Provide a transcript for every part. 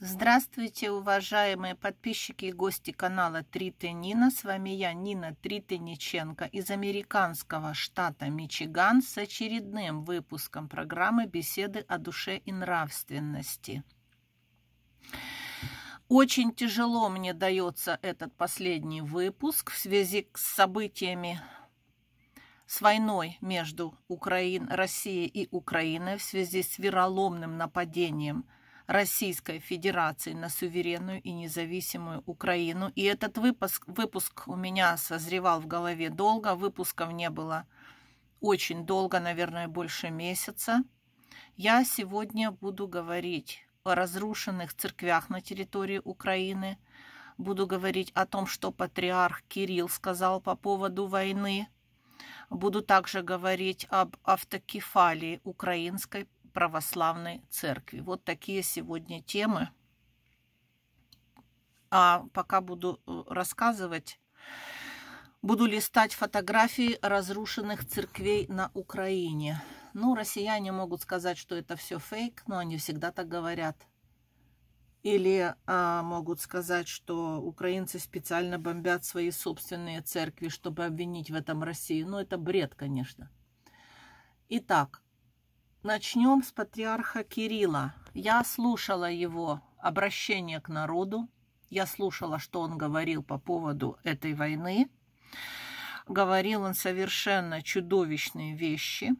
Здравствуйте, уважаемые подписчики и гости канала Триты Нина. С вами я, Нина Тритыниченко из американского штата Мичиган с очередным выпуском программы «Беседы о душе и нравственности». Очень тяжело мне дается этот последний выпуск в связи с событиями с войной между Украин, Россией и Украиной в связи с вероломным нападением – Российской Федерации на суверенную и независимую Украину. И этот выпуск, выпуск у меня созревал в голове долго, выпусков не было очень долго, наверное, больше месяца. Я сегодня буду говорить о разрушенных церквях на территории Украины, буду говорить о том, что патриарх Кирилл сказал по поводу войны, буду также говорить об автокефалии украинской православной церкви. Вот такие сегодня темы. А пока буду э, рассказывать, буду листать фотографии разрушенных церквей на Украине. Ну, россияне могут сказать, что это все фейк, но они всегда так говорят. Или а, могут сказать, что украинцы специально бомбят свои собственные церкви, чтобы обвинить в этом Россию. Ну, это бред, конечно. Итак, Начнем с патриарха Кирилла. Я слушала его обращение к народу. Я слушала, что он говорил по поводу этой войны. Говорил он совершенно чудовищные вещи.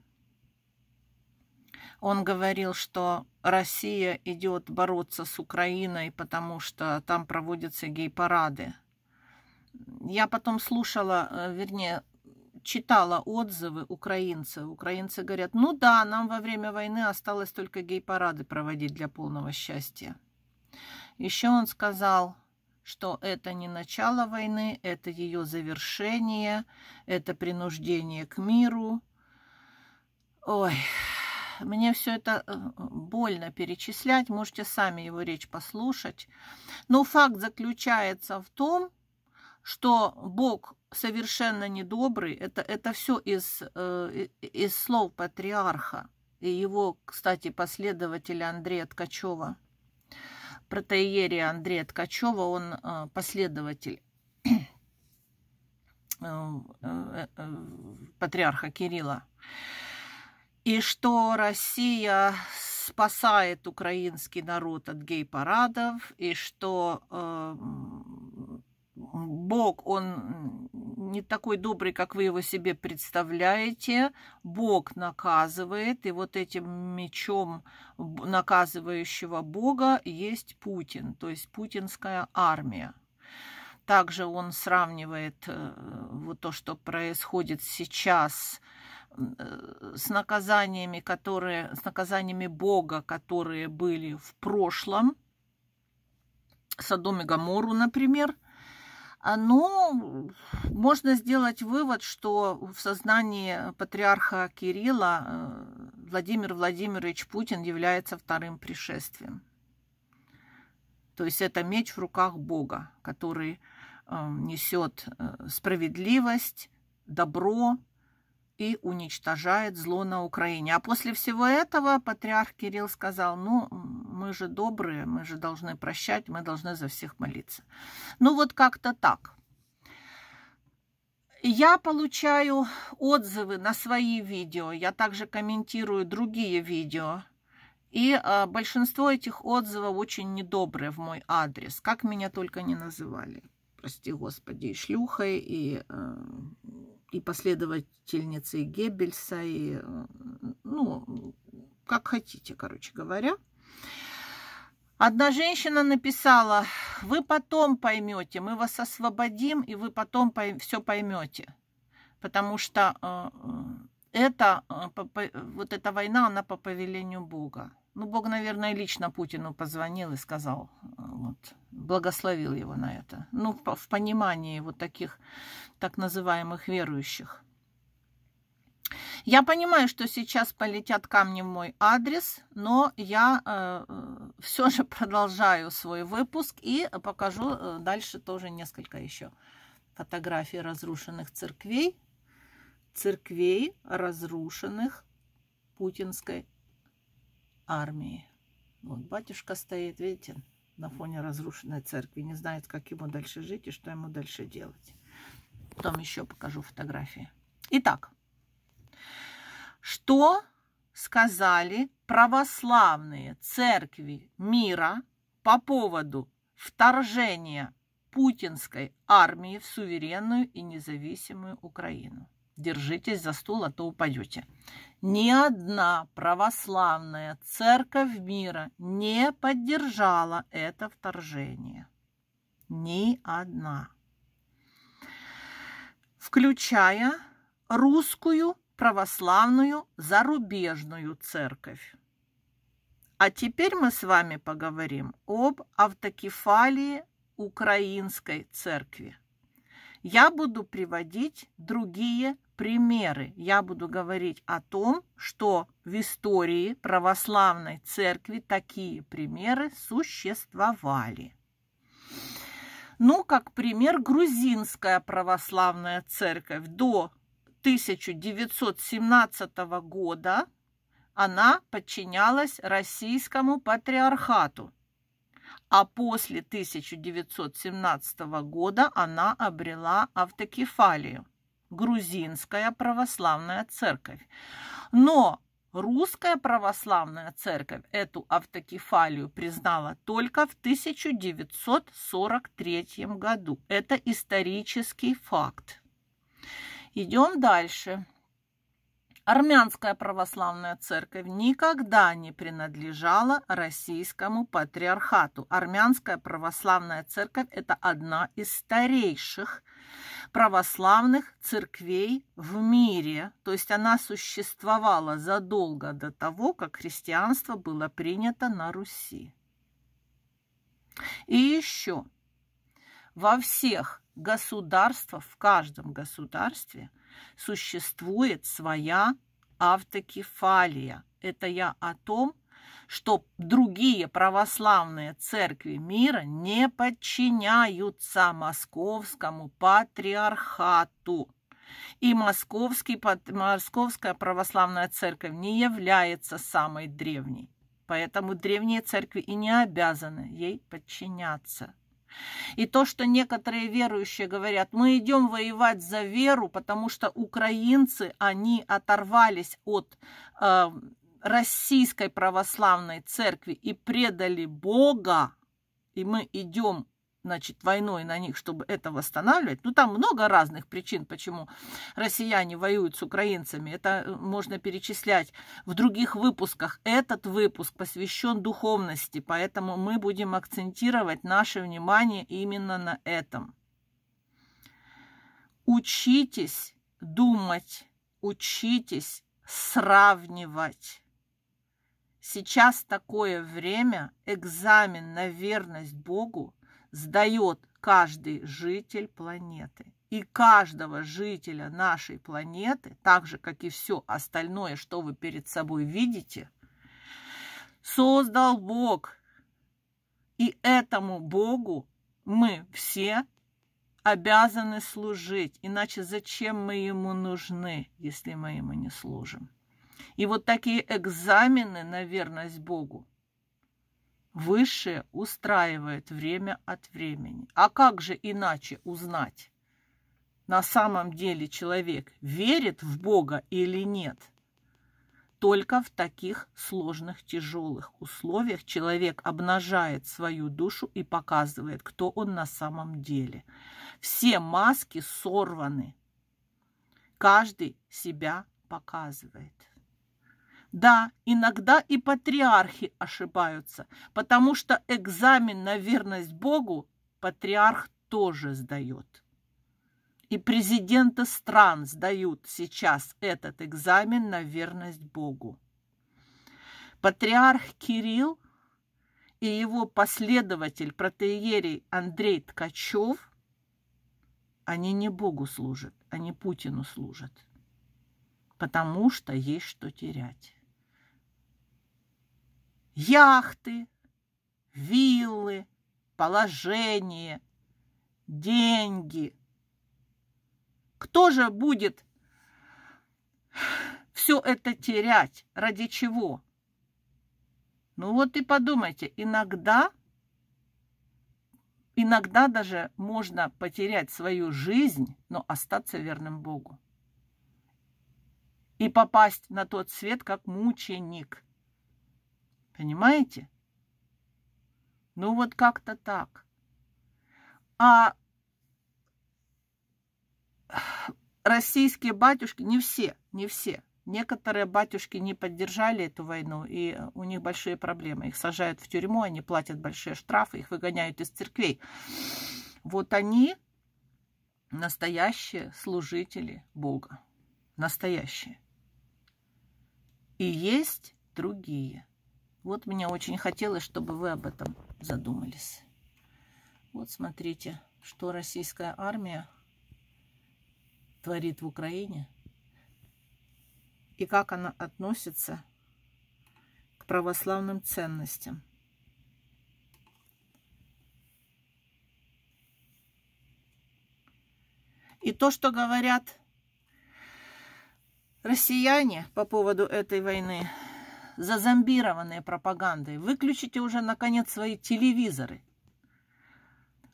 Он говорил, что Россия идет бороться с Украиной, потому что там проводятся гей-парады. Я потом слушала, э, вернее, читала отзывы украинцев. Украинцы говорят, ну да, нам во время войны осталось только гей-парады проводить для полного счастья. Еще он сказал, что это не начало войны, это ее завершение, это принуждение к миру. Ой, мне все это э, больно перечислять, можете сами его речь послушать. Но факт заключается в том, что Бог совершенно недобрый, это, это все из, э, из слов патриарха и его, кстати, последователя Андрея Ткачева, протеерия Андрея Ткачева, он э, последователь э, патриарха Кирилла. И что Россия спасает украинский народ от гей-парадов, и что Бог, он не такой добрый, как вы его себе представляете. Бог наказывает, и вот этим мечом наказывающего Бога есть Путин, то есть путинская армия. Также он сравнивает э, вот то, что происходит сейчас э, с наказаниями, которые, с наказаниями Бога, которые были в прошлом, Содом и Гамору, например – а, ну, можно сделать вывод, что в сознании патриарха Кирилла э, Владимир Владимирович Путин является вторым пришествием. То есть это меч в руках Бога, который эм, несет э, справедливость, добро и уничтожает зло на Украине. А после всего этого патриарх Кирилл сказал, ну, мы же добрые, мы же должны прощать, мы должны за всех молиться. Ну вот как-то так. Я получаю отзывы на свои видео, я также комментирую другие видео. И э, большинство этих отзывов очень недобрые в мой адрес, как меня только не называли. Прости господи, и шлюхой, и, э, и последовательницей Геббельса, и, э, ну, как хотите, короче говоря. Одна женщина написала, вы потом поймете, мы вас освободим, и вы потом пойм, все поймете. Потому что э, э это, э, вот эта война, она по повелению Бога. Ну, Бог, наверное, лично Путину позвонил и сказал, э, вот, благословил его на это. Ну, в понимании вот таких так называемых верующих. Я понимаю, что сейчас полетят камни в мой адрес, но я... Э, э все же продолжаю свой выпуск и покажу э, дальше тоже несколько еще фотографий разрушенных церквей. Церквей, разрушенных путинской армией. Вот батюшка стоит, видите, на фоне разрушенной церкви. Не знает, как ему дальше жить и что ему дальше делать. Потом еще покажу фотографии. Итак, что сказали православные церкви мира по поводу вторжения путинской армии в суверенную и независимую Украину. Держитесь за стул, а то упадете. Ни одна православная церковь мира не поддержала это вторжение. Ни одна. Включая русскую православную зарубежную церковь. А теперь мы с вами поговорим об автокефалии Украинской церкви. Я буду приводить другие примеры. Я буду говорить о том, что в истории православной церкви такие примеры существовали. Ну, как пример, грузинская православная церковь до 1917 года она подчинялась российскому патриархату, а после 1917 года она обрела автокефалию, грузинская православная церковь. Но русская православная церковь эту автокефалию признала только в 1943 году. Это исторический факт. Идем дальше. Армянская православная церковь никогда не принадлежала российскому патриархату. Армянская православная церковь – это одна из старейших православных церквей в мире. То есть она существовала задолго до того, как христианство было принято на Руси. И еще во всех государства, в каждом государстве существует своя автокефалия. Это я о том, что другие православные церкви мира не подчиняются московскому патриархату. И Московский, Московская православная церковь не является самой древней. Поэтому древние церкви и не обязаны ей подчиняться. И то, что некоторые верующие говорят, мы идем воевать за веру, потому что украинцы, они оторвались от э, российской православной церкви и предали Бога, и мы идем значит, войной на них, чтобы это восстанавливать. Ну, там много разных причин, почему россияне воюют с украинцами. Это э, можно перечислять в других выпусках. Этот выпуск посвящен духовности, поэтому мы будем акцентировать наше внимание именно на этом. Учитесь думать, учитесь сравнивать. Сейчас такое время, экзамен на верность Богу сдает каждый житель планеты. И каждого жителя нашей планеты, так же, как и все остальное, что вы перед собой видите, создал Бог. И этому Богу мы все обязаны служить. Иначе зачем мы ему нужны, если мы ему не служим? И вот такие экзамены на верность Богу высшее устраивает время от времени. А как же иначе узнать, на самом деле человек верит в Бога или нет? Только в таких сложных, тяжелых условиях человек обнажает свою душу и показывает, кто он на самом деле. Все маски сорваны. Каждый себя показывает. Да, иногда и патриархи ошибаются, потому что экзамен на верность Богу патриарх тоже сдает. И президенты стран сдают сейчас этот экзамен на верность Богу. Патриарх Кирилл и его последователь протеерей Андрей Ткачев, они не Богу служат, они Путину служат, потому что есть что терять яхты, виллы, положение, деньги. Кто же будет все это терять? Ради чего? Ну вот и подумайте, иногда, иногда даже можно потерять свою жизнь, но остаться верным Богу. И попасть на тот свет, как мученик – Понимаете? Ну вот как-то так. А российские батюшки, не все, не все. Некоторые батюшки не поддержали эту войну, и у них большие проблемы. Их сажают в тюрьму, они платят большие штрафы, их выгоняют из церквей. Вот они настоящие служители Бога. Настоящие. И есть другие. Вот мне очень хотелось, чтобы вы об этом задумались. Вот смотрите, что российская армия творит в Украине и как она относится к православным ценностям. И то, что говорят россияне по поводу этой войны – зазомбированные пропагандой. Выключите уже, наконец, свои телевизоры.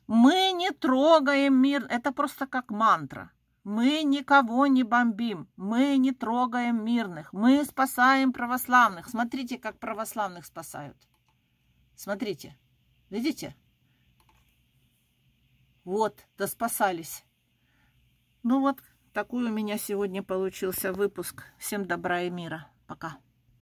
Мы не трогаем мир. Это просто как мантра. Мы никого не бомбим, мы не трогаем мирных, мы спасаем православных. Смотрите, как православных спасают. Смотрите, видите? Вот, да спасались. Ну вот, такой у меня сегодня получился выпуск. Всем добра и мира. Пока.